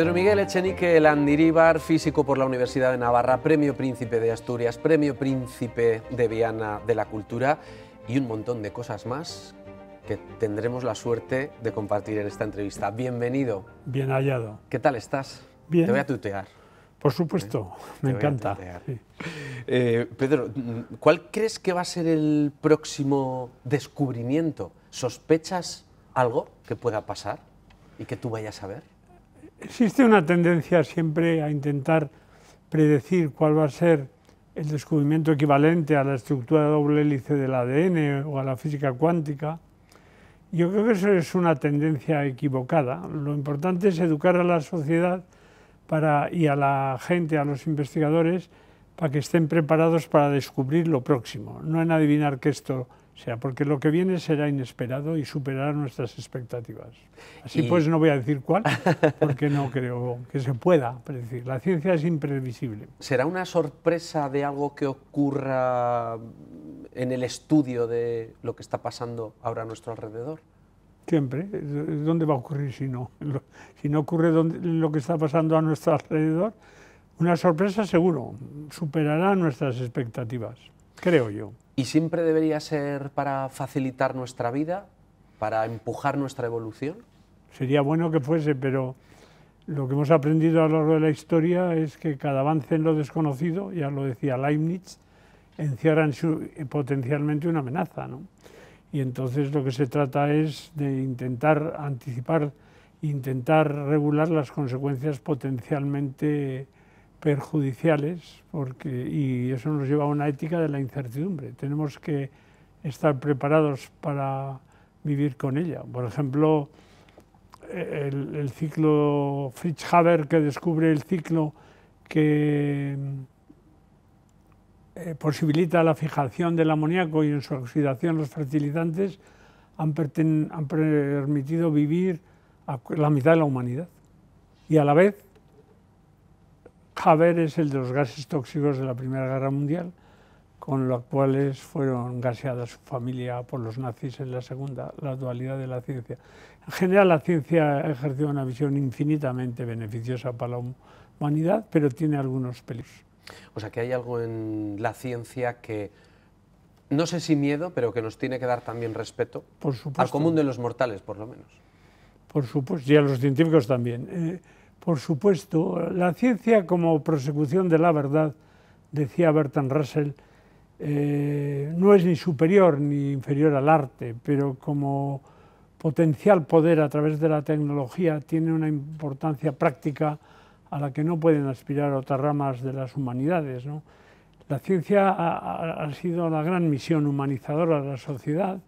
Pedro Miguel Echenique Landiribar, físico por la Universidad de Navarra, Premio Príncipe de Asturias, Premio Príncipe de Viana de la Cultura y un montón de cosas más que tendremos la suerte de compartir en esta entrevista. Bienvenido. Bien hallado. ¿Qué tal estás? Bien. Te voy a tutear. Por supuesto, ¿Eh? me encanta. Eh, Pedro, ¿cuál crees que va a ser el próximo descubrimiento? ¿Sospechas algo que pueda pasar y que tú vayas a ver? Existe una tendencia siempre a intentar predecir cuál va a ser el descubrimiento equivalente a la estructura de doble hélice del ADN o a la física cuántica. Yo creo que eso es una tendencia equivocada. Lo importante es educar a la sociedad y a la gente, a los investigadores, para que estén preparados para descubrir lo próximo, no en adivinar que esto sea, porque lo que viene será inesperado y superará nuestras expectativas. Así pues no voy a decir cuál, porque no creo que se pueda predecir. La ciencia es imprevisible. ¿Será una sorpresa de algo que ocurra en el estudio de lo que está pasando ahora a nuestro alrededor? Siempre. ¿Dónde va a ocurrir si no? Si no ocurre lo que está pasando a nuestro alrededor, una sorpresa seguro, superará nuestras expectativas, creo yo. ¿Y siempre debería ser para facilitar nuestra vida, para empujar nuestra evolución? Sería bueno que fuese, pero lo que hemos aprendido a lo largo de la historia es que cada avance en lo desconocido, ya lo decía Leibniz, encierra potencialmente una amenaza. ¿no? Y entonces lo que se trata es de intentar anticipar, intentar regular las consecuencias potencialmente perjudiciales porque, y eso nos lleva a una ética de la incertidumbre. Tenemos que estar preparados para vivir con ella. Por ejemplo, el, ciclo Fritz Haber que descubre el ciclo que eh, posibilita la fijación del amoníaco y en su oxidación los fertilizantes han, han permitido vivir a la mitad de la humanidad. Y a la vez Haber es el de los gases tóxicos de la Primera Guerra Mundial, con los cuales fueron gaseadas su familia por los nazis en la Segunda, la dualidad de la ciencia. En general, la ciencia ejerce una visión infinitamente beneficiosa para la humanidad, pero tiene algunos peligros. O sea, que hay algo en la ciencia que, no sé si miedo, pero que nos tiene que dar también respeto al común de los mortales, por lo menos. Por supuesto, y a los científicos también. Eh, por supuesto, la ciencia como prosecución de la verdad, decía Bertrand Russell, eh, no es ni superior ni inferior al arte, pero como potencial poder a través de la tecnología tiene una importancia práctica a la que no pueden aspirar otras ramas de las humanidades. La ciencia ha sido la gran misión humanizadora de la sociedad,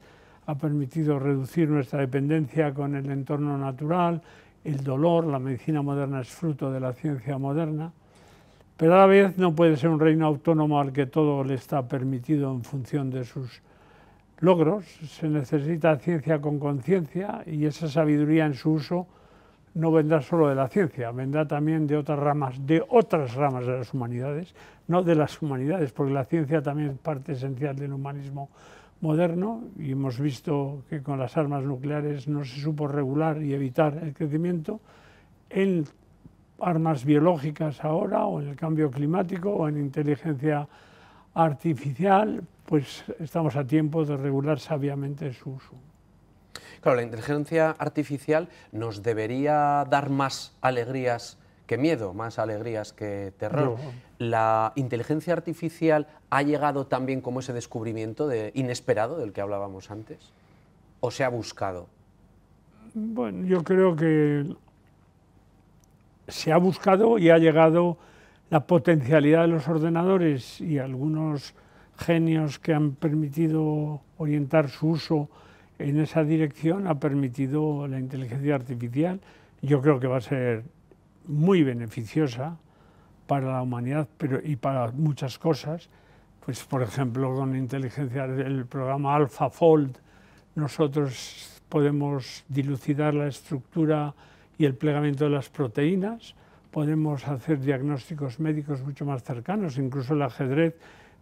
ha permitido reducir nuestra dependencia con el entorno natural el dolor, la medicina moderna es fruto de la ciencia moderna, pero a la vez no puede ser un reino autónomo al que todo le está permitido en función de sus logros. Se necesita ciencia con conciencia y esa sabiduría en su uso no vendrá solo de la ciencia, vendrá también de otras ramas, de otras ramas de las humanidades, no de las humanidades, porque la ciencia también es parte esencial del humanismo moderno y hemos visto que con las armas nucleares no se supo regular y evitar el crecimiento, en armas biológicas ahora o en el cambio climático o en inteligencia artificial, pues estamos a tiempo de regular sabiamente su uso. Claro, la inteligencia artificial nos debería dar más alegrías que miedo, más alegrías que terror. La inteligencia artificial ha llegado también como ese descubrimiento inesperado del que hablábamos antes, o se ha buscado. Bueno, yo creo que se ha buscado y ha llegado la potencialidad de los ordenadores y algunos genios que han permitido orientar su uso en esa dirección ha permitido la inteligencia artificial. Yo creo que va a ser muy beneficiosa para la humanidad pero, y para muchas cosas. Pues, por ejemplo, con inteligencia, del programa AlphaFold, nosotros podemos dilucidar la estructura y el plegamiento de las proteínas, podemos hacer diagnósticos médicos mucho más cercanos, incluso el ajedrez,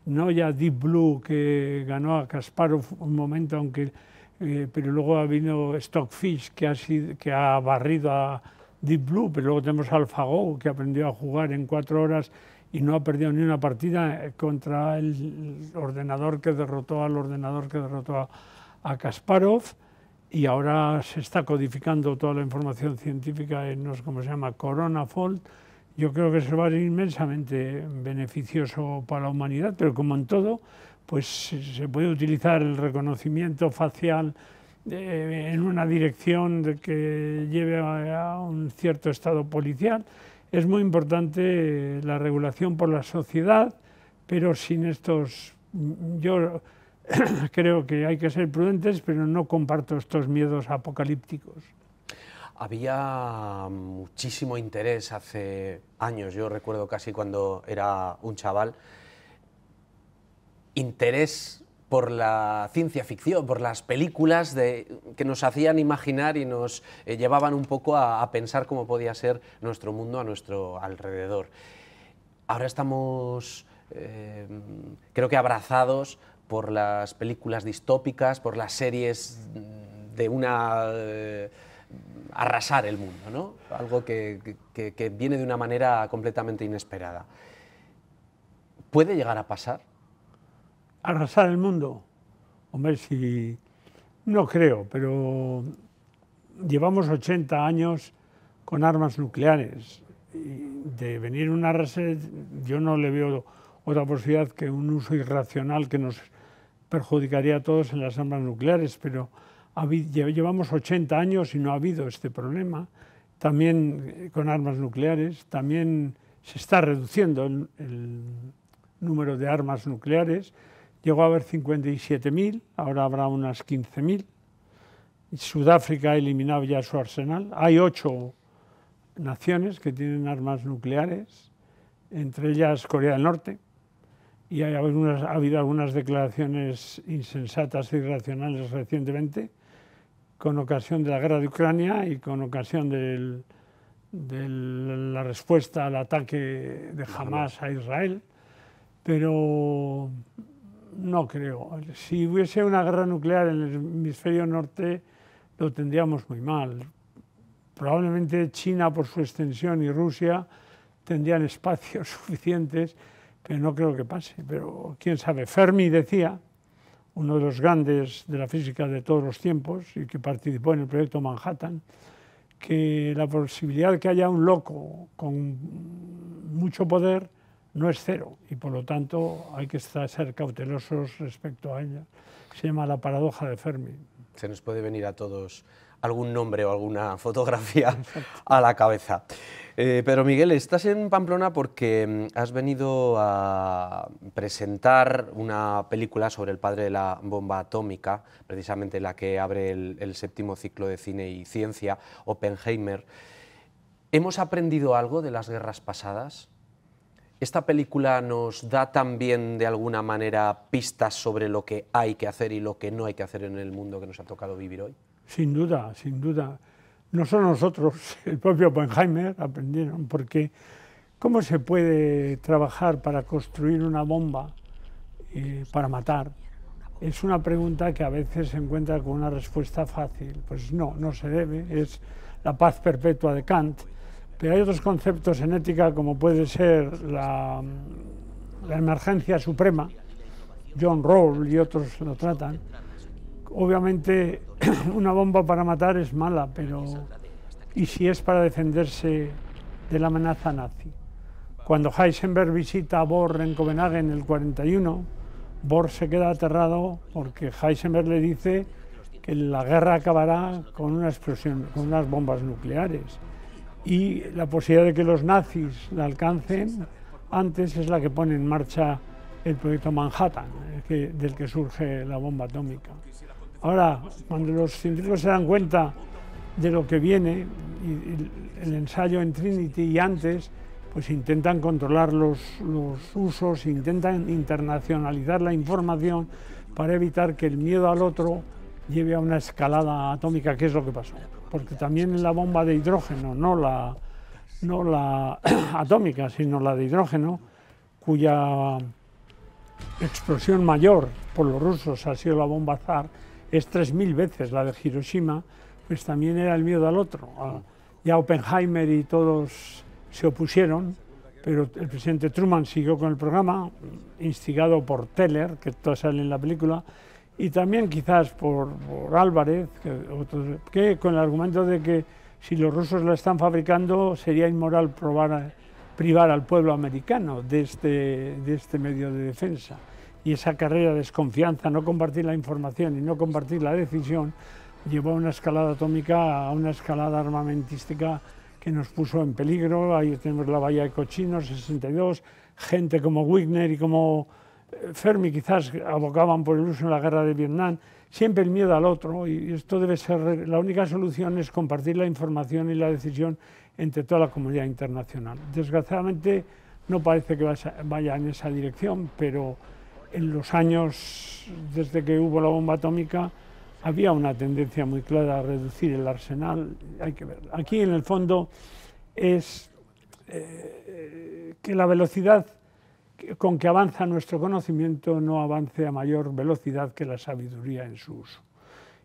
no ya Deep Blue que ganó a Kasparov un momento, aunque, eh, pero luego vino Stockfish que ha, sido, que ha barrido a Deep Blue, pero luego tenemos AlphaGo, que aprendió a jugar en cuatro horas y no ha perdido ni una partida eh, contra el ordenador que derrotó al ordenador que derrotó a, Kasparov. Y ahora se está codificando toda la información científica en, no sé se llama, CoronaFold. Yo creo que eso va a ser inmensamente beneficioso para la humanidad, pero como en todo, pues se puede utilizar el reconocimiento facial, en una dirección de que lleve a, un cierto estado policial. Es muy importante eh, la regulación por la sociedad, pero sin estos... Mm, yo creo que hay que ser prudentes, pero no comparto estos miedos apocalípticos. Había muchísimo interés hace años, yo recuerdo casi cuando era un chaval, interés por la ciencia ficción, por las películas que nos hacían imaginar y nos eh, llevaban un poco a, pensar cómo podía ser nuestro mundo a nuestro alrededor. Ahora estamos, eh, creo que, abrazados por las películas distópicas, por las series de una... Eh, arrasar el mundo, ¿no? Algo que viene de una manera completamente inesperada. ¿Puede llegar a pasar arrasar el mundo. Hombre, si no creo, pero llevamos 80 años con armas nucleares. de venir una arrasar, yo no le veo otra posibilidad que un uso irracional que nos perjudicaría a todos en las armas nucleares, pero llevamos 80 años y no ha habido este problema, también eh, con armas nucleares, también se está reduciendo el número de armas nucleares, llegó a haber 57.000, ahora habrá unas 15.000. Sudáfrica ha eliminado ya su arsenal. Hay ocho naciones que tienen armas nucleares, entre ellas Corea del Norte, y hay ha habido algunas declaraciones insensatas e irracionales recientemente con ocasión de la guerra de Ucrania y con ocasión de la respuesta al ataque de Hamas a Israel, pero no creo. Si hubiese una guerra nuclear en el hemisferio norte, lo tendríamos muy mal. Probablemente China, por su extensión, y Rusia tendrían espacios suficientes, pero no creo que pase. Pero quién sabe. Fermi decía, uno de los grandes de la física de todos los tiempos y que participó en el proyecto Manhattan, que la posibilidad de que haya un loco con mucho poder no es cero y por lo tanto hay que estar, ser cautelosos respecto a ella. Se llama la paradoja de Fermi. Se nos puede venir a todos algún nombre o alguna fotografía a la cabeza. Eh, pero Miguel, estás en Pamplona porque mm, has venido a presentar una película sobre el padre de la bomba atómica, precisamente la que abre el séptimo ciclo de cine y ciencia, Oppenheimer. ¿Hemos aprendido algo de las guerras pasadas? ¿Esta película nos da también de alguna manera pistas sobre lo que hay que hacer y lo que no hay que hacer en el mundo que nos ha tocado vivir hoy? Sin duda, sin duda. No solo nosotros, el propio Oppenheimer aprendieron, porque ¿cómo se puede trabajar para construir una bomba eh, para matar? Es una pregunta que a veces se encuentra con una respuesta fácil. Pues no, no se debe. Es la paz perpetua de Kant pero hay otros conceptos en ética como puede ser la, emergencia suprema, John Rawls y otros lo tratan. Obviamente una bomba para matar es mala, pero ¿y si es para defenderse de la amenaza nazi? Cuando Heisenberg visita a Bohr en Copenhague en el 41, Bohr se queda aterrado porque Heisenberg le dice que la guerra acabará con una explosión, con unas bombas nucleares y la posibilidad de que los nazis la alcancen antes es la que pone en marcha el proyecto Manhattan, del que surge la bomba atómica. Ahora, cuando los científicos se dan cuenta de lo que viene, y el, ensayo en Trinity y antes, pues intentan controlar los usos, intentan internacionalizar la información para evitar que el miedo al otro lleve a una escalada atómica, que es lo que pasó porque también la bomba de hidrógeno, no la, no la atómica, sino la de hidrógeno, cuya explosión mayor por los rusos ha sido la bomba zar, es 3.000 veces la de Hiroshima, pues también era el miedo al otro. Ah, ya Oppenheimer y todos se opusieron, pero el presidente Truman siguió con el programa, instigado por Teller, que todo sale en la película, y también quizás por, Álvarez, que, con el argumento de que si los rusos la están fabricando sería inmoral privar al pueblo americano de este, de este medio de defensa. Y esa carrera de desconfianza, no compartir la información y no compartir la decisión, llevó a una escalada atómica, a una escalada armamentística que nos puso en peligro. Ahí tenemos la Bahía de Cochinos, 62, gente como Wigner y como Fermi quizás abogaban por el uso en la guerra de Vietnam, siempre el miedo al otro, y esto debe ser, la única solución es compartir la información y la decisión entre toda la comunidad internacional. Desgraciadamente no parece que vaya en esa dirección, pero en los años desde que hubo la bomba atómica había una tendencia muy clara a reducir el arsenal, hay que ver. Aquí en el fondo es eh, eh, que la velocidad con que avanza nuestro conocimiento no avance a mayor velocidad que la sabiduría en su uso.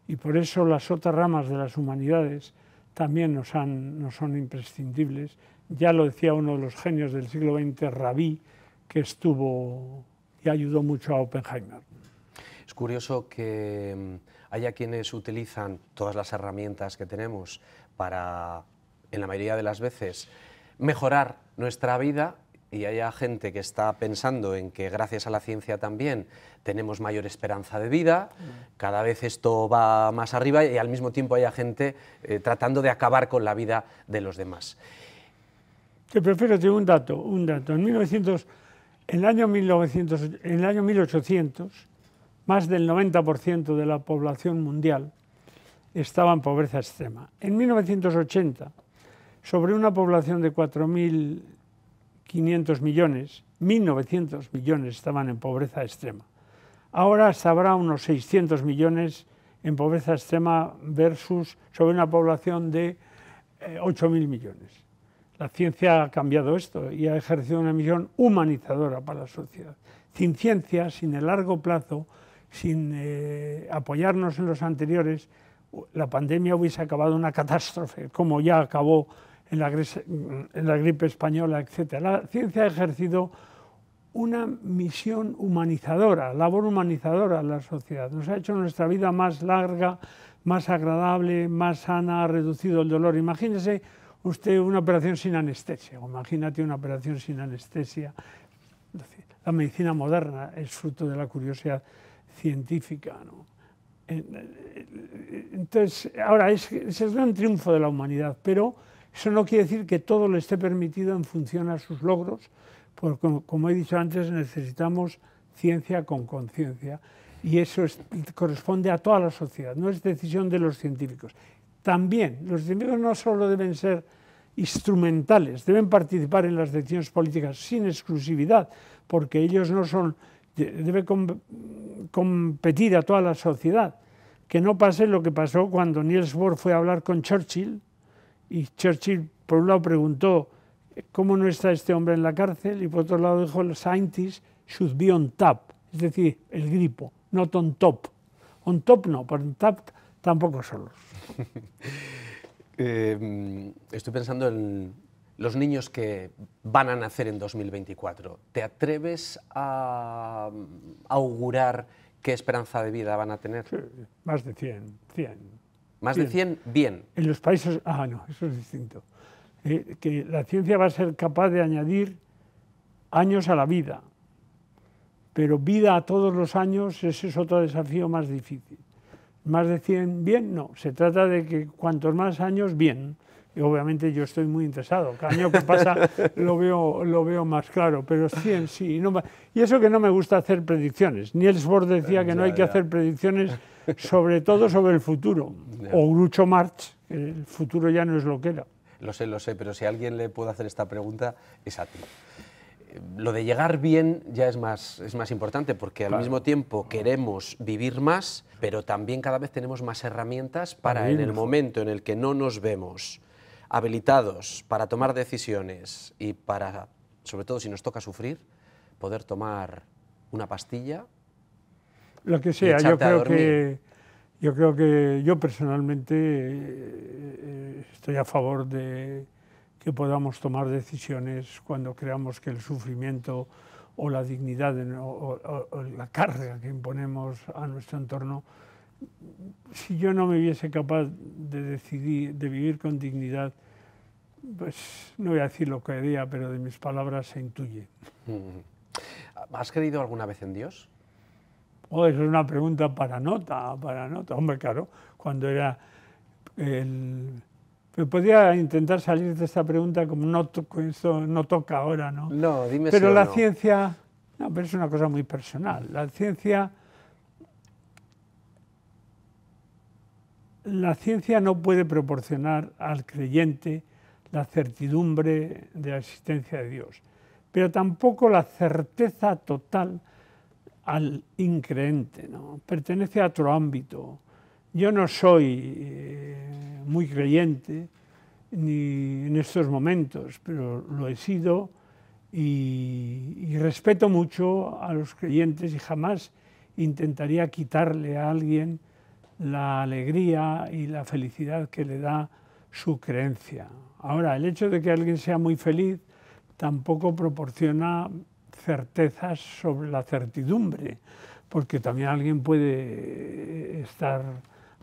Y por eso las otras ramas de las humanidades también nos, han, son imprescindibles. Ya lo decía uno de los genios del siglo XX, Rabí, que estuvo y ayudó mucho a Oppenheimer. Es curioso que mm, haya quienes utilizan todas las herramientas que tenemos para, en la mayoría de las veces, mejorar nuestra vida y haya gente que está pensando en que gracias a la ciencia también tenemos mayor esperanza de vida, cada vez esto va más arriba y al mismo tiempo haya gente eh, tratando de acabar con la vida de los demás. Te prefiero te un dato, un dato. En, 1900, el año 1900, en el año 1800, más del 90% de la población mundial estaba en pobreza extrema. En 1980, sobre una población de 4.000 500 millones, 1.900 millones estaban en pobreza extrema. Ahora habrá unos 600 millones en pobreza extrema versus sobre una población de 8.000 eh, millones. La ciencia ha cambiado esto y ha ejercido una misión humanizadora para la sociedad. Sin ciencia, sin el largo plazo, sin eh, apoyarnos en los anteriores, la pandemia hubiese acabado una catástrofe, como ya acabó Mm, en la, gripe española, etc. La ciencia ha ejercido una misión humanizadora, labor humanizadora en la sociedad. Nos ha hecho nuestra vida más larga, más agradable, más sana, ha reducido el dolor. Imagínese usted una operación sin anestesia, o imagínate una operación sin anestesia. La medicina moderna es fruto de la curiosidad científica. Entonces, ahora, es, es el gran triunfo de la humanidad, pero eso no quiere decir que todo le esté permitido en función a sus logros, porque como, he dicho antes necesitamos ciencia con conciencia y eso corresponde a toda la sociedad, no es decisión de los científicos. También los científicos no solo deben ser instrumentales, deben participar en las decisiones políticas sin exclusividad, porque ellos no son, debe competir a toda la sociedad. Que no pase lo que pasó cuando Niels Bohr fue a hablar con Churchill y Churchill, por un lado, preguntó cómo no está este hombre en la cárcel y por otro lado dijo, los scientists should be on tap, es decir, el gripo, not on top. On top no, pero on tap tampoco solo. Em, estoy pensando en los niños que van a nacer en 2024. ¿Te atreves a augurar qué esperanza de vida van a tener? más de 100, 100. Más de 100, bien. En los países, ah, no, eso es distinto. Eh, que la ciencia va a ser capaz de añadir años a la vida, pero vida a todos los años, ese es otro desafío más difícil. Más de 100, bien, no. Se trata de que cuantos más años, bien. Y obviamente yo estoy muy interesado. Cada año que pasa lo veo, lo veo más claro, pero 100 sí. No, y eso que no me gusta hacer predicciones. Niels Bohr decía eh, que no hay que hacer predicciones sobre todo sobre el futuro. ...Ourucho O Marx, el futuro ya no es lo que era. Lo sé, lo sé, pero si alguien le puedo hacer esta pregunta, es a ti. Eh, lo de llegar bien ya es más, importante porque al mismo tiempo queremos vivir más, pero también cada vez tenemos más herramientas para en el momento en el que no nos vemos habilitados para tomar decisiones y para, sobre todo si nos toca sufrir, poder tomar una pastilla lo que sea, yo creo que, yo creo que yo personalmente eh, eh, estoy a favor de que podamos tomar decisiones cuando creamos que el sufrimiento o la dignidad o, la carga que imponemos a nuestro entorno si yo no me viese capaz de decidir, de vivir con dignidad, pues no voy a decir lo que haría, pero de mis palabras se intuye. Mm. ¿Has creído alguna vez en Dios? Oh, es una pregunta para nota, para nota. Hombre, claro, cuando era el... intentar salir de esta pregunta como no, toca ahora, ¿no? No, dime Pero la ciencia... No, pero es una cosa muy personal. La ciencia... La ciencia no puede proporcionar al creyente la certidumbre de la existencia de Dios, pero tampoco la certeza total al increente, ¿no? pertenece a otro ámbito. Yo no soy eh, muy creyente ni en estos momentos, pero lo he sido y respeto mucho a los creyentes y jamás intentaría quitarle a alguien la alegría y la felicidad que le da su creencia. Ahora, el hecho de que alguien sea muy feliz tampoco proporciona certezas sobre la certidumbre, porque también alguien puede eh, estar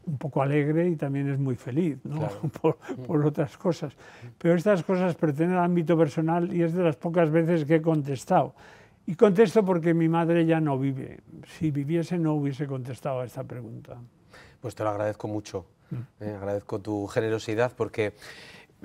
un poco alegre y también es muy feliz mm. por, otras cosas. Pero estas cosas pertenecen al ámbito personal y es de las pocas veces que he contestado. Y contesto porque mi madre ya no vive. Si viviese no hubiese contestado a esta pregunta. Pues te lo agradezco mucho. Mm. Eh, agradezco tu generosidad porque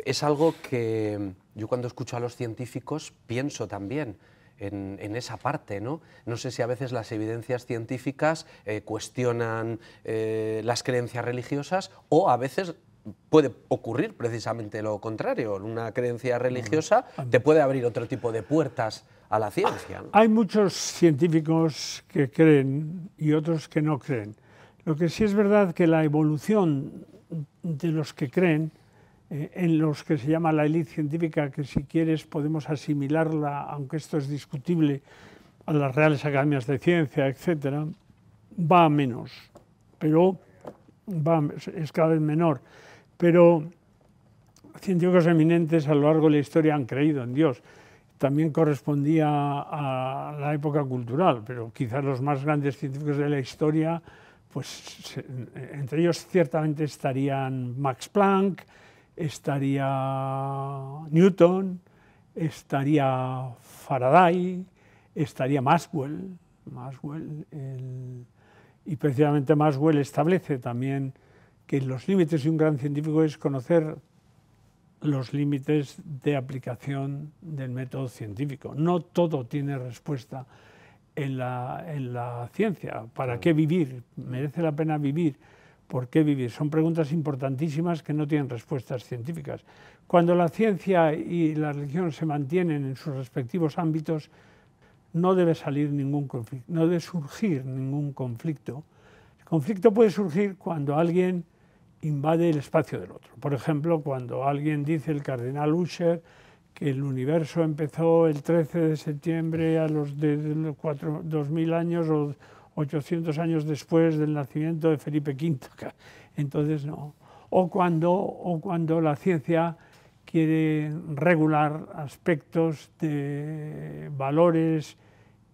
es algo que yo cuando escucho a los científicos pienso también en, esa parte. ¿no? no sé si a veces las evidencias científicas eh, cuestionan eh, las creencias religiosas o a veces puede ocurrir precisamente lo contrario. Una creencia religiosa te puede abrir otro tipo de puertas a la ciencia. Hay muchos científicos que creen y otros que no creen. Lo que sí es verdad que la evolución de los que creen eh, en los que se llama la élite científica, que si quieres podemos asimilarla, aunque esto es discutible, a las reales academias de ciencia, etc., va a menos, pero va, es cada vez menor. Pero científicos eminentes a lo largo de la historia han creído en Dios. También correspondía a la época cultural, pero quizás los más grandes científicos de la historia, pues entre ellos ciertamente estarían Max Planck, estaría Newton, estaría Faraday, estaría Maxwell. Maxwell y precisamente Maxwell establece también que los límites de un gran científico es conocer los límites de aplicación del método científico. No todo tiene respuesta en la, en la ciencia. ¿Para qué vivir? ¿Merece la pena vivir? ¿Por qué vivir? Son preguntas importantísimas que no tienen respuestas científicas. Cuando la ciencia y la religión se mantienen en sus respectivos ámbitos, no debe salir ningún conflicto, no debe surgir ningún conflicto. El conflicto puede surgir cuando alguien invade el espacio del otro. Por ejemplo, cuando alguien dice el cardenal Usher que el universo empezó el 13 de septiembre a los de, 2000 años o 800 años después del nacimiento de Felipe V. Entonces no. O cuando, o cuando la ciencia quiere regular aspectos de valores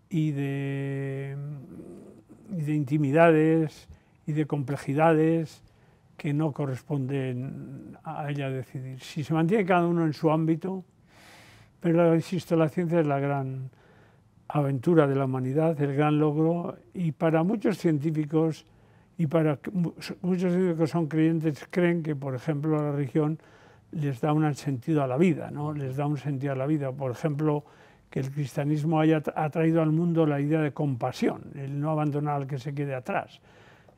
y de, y de intimidades y de complejidades que no corresponden a ella decidir. Si se mantiene cada uno en su ámbito, pero insisto, la ciencia es la gran aventura de la humanidad, el gran logro, y para muchos científicos y para muchos científicos que son creyentes creen que, por ejemplo, la religión les da un sentido a la vida, ¿no? Les da un sentido a la vida. Por ejemplo, que el cristianismo haya ha traído al mundo la idea de compasión, el no abandonar al que se quede atrás.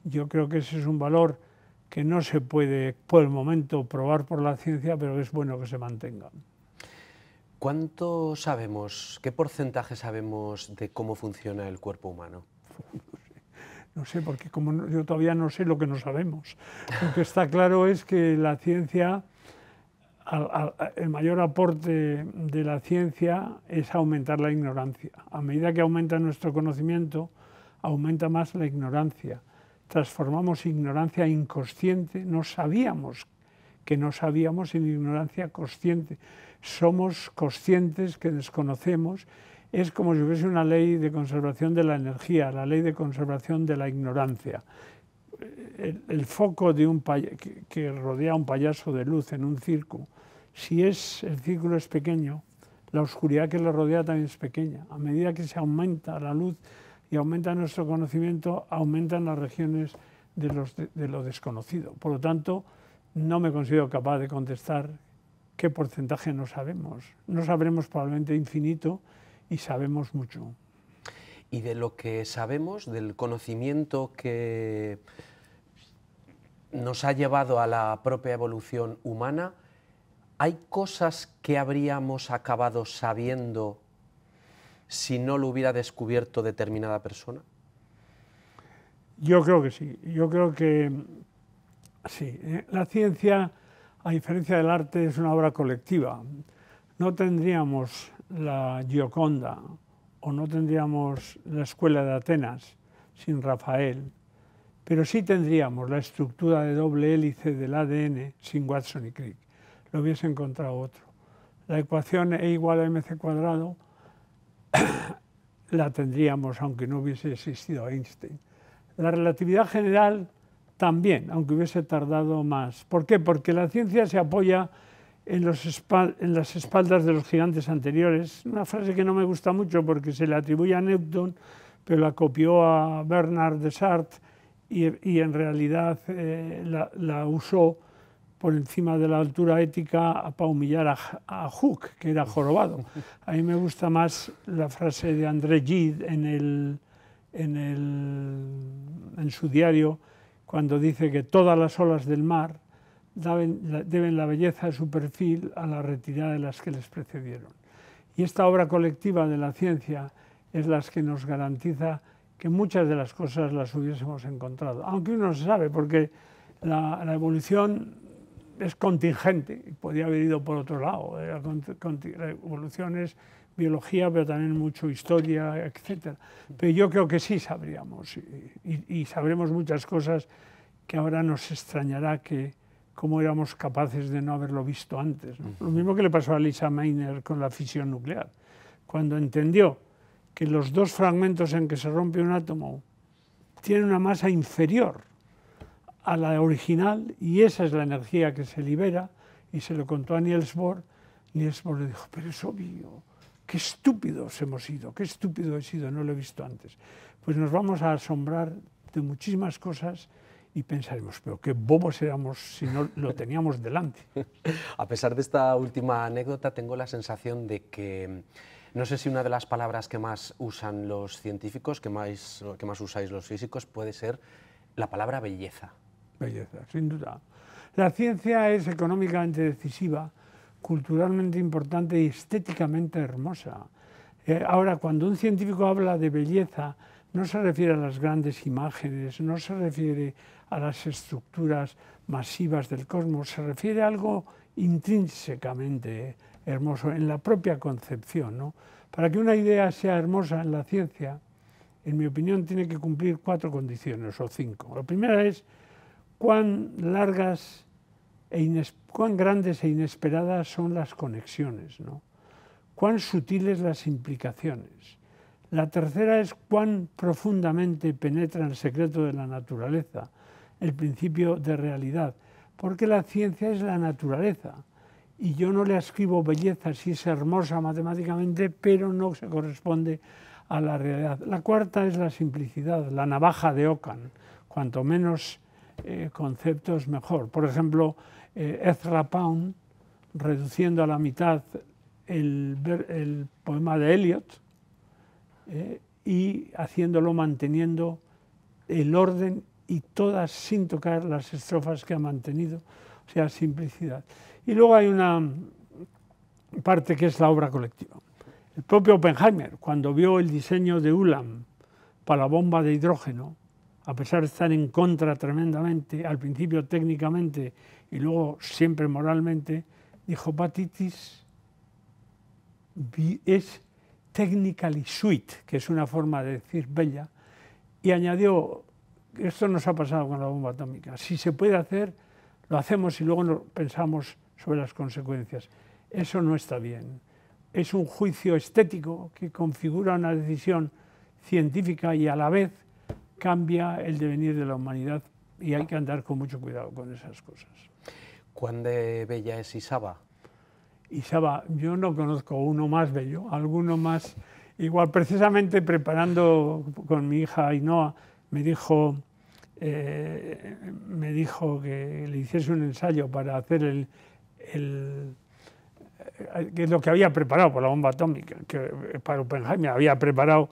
Yo creo que ese es un valor que no se puede por el momento probar por la ciencia, pero es bueno que se mantenga. ¿Cuánto sabemos, qué porcentaje sabemos de cómo funciona el cuerpo humano? No sé, porque como yo todavía no sé lo que no sabemos. Lo que está claro es que la ciencia, el mayor aporte de la ciencia es aumentar la ignorancia. A medida que aumenta nuestro conocimiento, aumenta más la ignorancia. Transformamos ignorancia inconsciente, no sabíamos que no sabíamos en ignorancia consciente somos conscientes que desconocemos, es como si hubiese una ley de conservación de la energía, la ley de conservación de la ignorancia. El, foco de un que, rodea a un payaso de luz en un circo, si es, el círculo es pequeño, la oscuridad que lo rodea también es pequeña. A medida que se aumenta la luz y aumenta nuestro conocimiento, aumentan las regiones de, los de lo desconocido. Por lo tanto, no me considero capaz de contestar qué porcentaje no sabemos. No sabremos probablemente infinito y sabemos mucho. Y de lo que sabemos, del conocimiento que nos ha llevado a la propia evolución humana, ¿hay cosas que habríamos acabado sabiendo si no lo hubiera descubierto determinada persona? Yo creo que sí. Yo creo que sí. ¿eh? La ciencia a diferencia del arte, es una obra colectiva. No tendríamos la Gioconda o no tendríamos la Escuela de Atenas sin Rafael, pero sí tendríamos la estructura de doble hélice del ADN sin Watson y Crick. Lo hubiese encontrado otro. La ecuación E igual a mc cuadrado la tendríamos aunque no hubiese existido Einstein. La relatividad general también, aunque hubiese tardado más. ¿Por qué? Porque la ciencia se apoya en, las espaldas de los gigantes anteriores. Una frase que no me gusta mucho porque se le atribuye a Newton, pero la copió a Bernard de Sartre y, en realidad eh, la, usó por encima de la altura ética para humillar a, Hooke, que era jorobado. A mí me gusta más la frase de André Gide en su diario, cuando dice que todas las olas del mar deben la belleza de su perfil a la retirada de las que les precedieron. Y esta obra colectiva de la ciencia es la que nos garantiza que muchas de las cosas las hubiésemos encontrado, aunque uno se sabe, porque la, evolución es contingente, podía haber ido por otro lado, la evolución es biología, pero también mucho historia, etc. Pero yo creo que sí sabríamos y, sabremos muchas cosas que ahora nos extrañará que cómo éramos capaces de no haberlo visto antes. Lo mismo que le pasó a Lisa Mayner con la fisión nuclear, cuando entendió que los dos fragmentos en que se rompe un átomo tienen una masa inferior a la original y esa es la energía que se libera y se lo contó a Niels Bohr, Niels Bohr le dijo, pero es obvio, Qué estúpidos hemos sido, qué estúpido he sido, no lo he visto antes. Pues nos vamos a asombrar de muchísimas cosas y pensaremos, pero qué bobos éramos si no lo teníamos delante. A pesar de esta última anécdota, tengo la sensación de que no sé si una de las palabras que más usan los científicos, que más, que más usáis los físicos, puede ser la palabra belleza. Belleza, sin duda. La ciencia es económicamente decisiva culturalmente importante y estéticamente hermosa. Eh, ahora, cuando un científico habla de belleza, no se refiere a las grandes imágenes, no se refiere a las estructuras masivas del cosmos, se refiere a algo intrínsecamente hermoso en la propia concepción. Para que una idea sea hermosa en la ciencia, en mi opinión, tiene que cumplir cuatro condiciones o cinco. La primera es cuán largas e cuán grandes e inesperadas son las conexiones, ¿no? cuán sutiles las implicaciones. La tercera es cuán profundamente penetra el secreto de la naturaleza, el principio de realidad, porque la ciencia es la naturaleza y yo no le ascribo belleza si es hermosa matemáticamente, pero no se corresponde a la realidad. La cuarta es la simplicidad, la navaja de Ockham. Cuanto menos eh, conceptos mejor. Por ejemplo, eh, Ezra Pound, reduciendo a la mitad el, poema de Eliot eh, y haciéndolo manteniendo el orden y todas sin tocar las estrofas que ha mantenido, o sea, simplicidad. Y luego hay una parte que es la obra colectiva. El propio Oppenheimer, cuando vio el diseño de Ulam para la bomba de hidrógeno, a pesar de estar en contra tremendamente, al principio técnicamente y luego siempre moralmente, dijo Patitis es technically sweet, que es una forma de decir bella, y añadió, esto nos ha pasado con la bomba atómica, si se puede hacer, lo hacemos y luego pensamos sobre las consecuencias. Eso no está bien. Es un juicio estético que configura una decisión científica y a la vez cambia el devenir de la humanidad y hay que andar con mucho cuidado con esas cosas. ¿Cuán de bella es Isaba? Isaba, yo no conozco uno más bello, alguno más... Igual, precisamente preparando con mi hija Ainoa, me dijo, eh, me dijo que le hiciese un ensayo para hacer el, el eh, que es lo que había preparado por la bomba atómica, que eh, para Oppenheimer había preparado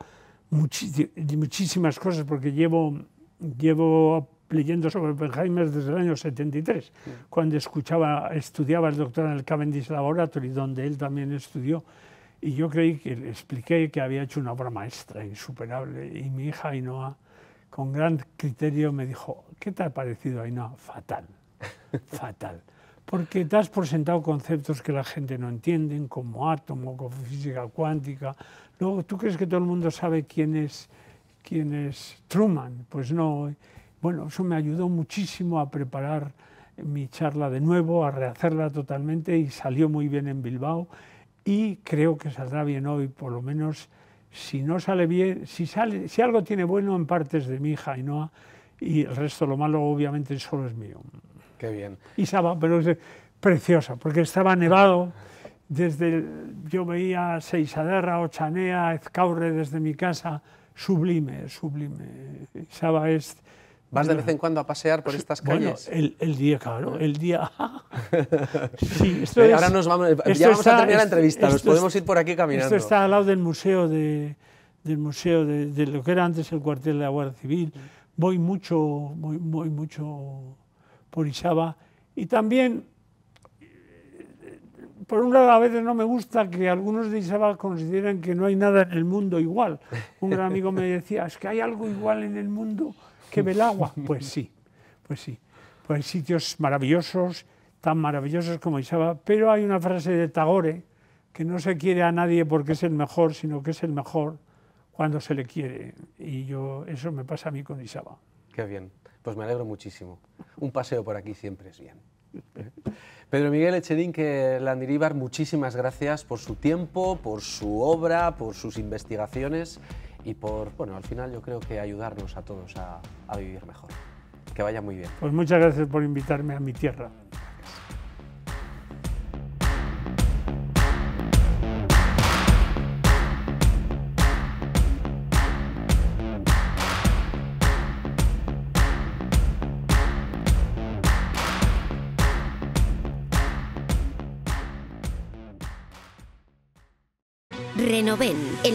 muchísimas cosas, porque llevo, llevo leyendo sobre Oppenheimer desde el año 73, cuando escuchaba, estudiaba el doctor en el Cavendish Laboratory, donde él también estudió, y yo creí que le expliqué que había hecho una obra maestra, insuperable, y mi hija Ainhoa, con gran criterio, me dijo, ¿qué te ha parecido Ainhoa? Fatal, fatal porque das por sentado conceptos que la gente no entiende, como átomo, como física cuántica. Luego, ¿tú crees que todo el mundo sabe quién es, quién es Truman? Pues no. Bueno, eso me ayudó muchísimo a preparar mi charla de nuevo, a rehacerla totalmente y salió muy bien en Bilbao y creo que saldrá bien hoy, por lo menos si no sale bien, si, sale, si algo tiene bueno en partes de mi hija y y el resto lo malo obviamente solo es mío. Qué bien. Y estaba, pero es preciosa, porque estaba nevado. Desde yo veía Seisaderra, Ochanea, Ezcaurre desde mi casa, sublime, sublime. Isaba es ¿Vas de vez en cuando a pasear por estas calles? el, día, claro, el día... sí, eh, Ahora nos vamos, ya vamos a terminar la entrevista, nos podemos ir por aquí caminando. Esto está al lado del museo de, del museo de, lo que era antes el cuartel de la Guardia Civil. Mm. Voy mucho, muy, voy mucho por Y también, por un lado, a veces no me gusta que algunos de Isaba consideren que no hay nada en el mundo igual. Un gran amigo me decía, es que hay algo igual en el mundo que Belagua. Pues sí, pues sí. Pues hay sitios maravillosos, tan maravillosos como Isaba, pero hay una frase de Tagore, que no se quiere a nadie porque es el mejor, sino que es el mejor cuando se le quiere. Y yo, eso me pasa a mí con Isaba. Qué bien. Pues me alegro muchísimo. Un paseo por aquí siempre es bien. Pedro Miguel que Landiribar, muchísimas gracias por su tiempo, por su obra, por sus investigaciones y por, bueno, al final yo creo que ayudarnos a todos a, a vivir mejor. Que vaya muy bien. Pues muchas gracias por invitarme a mi tierra.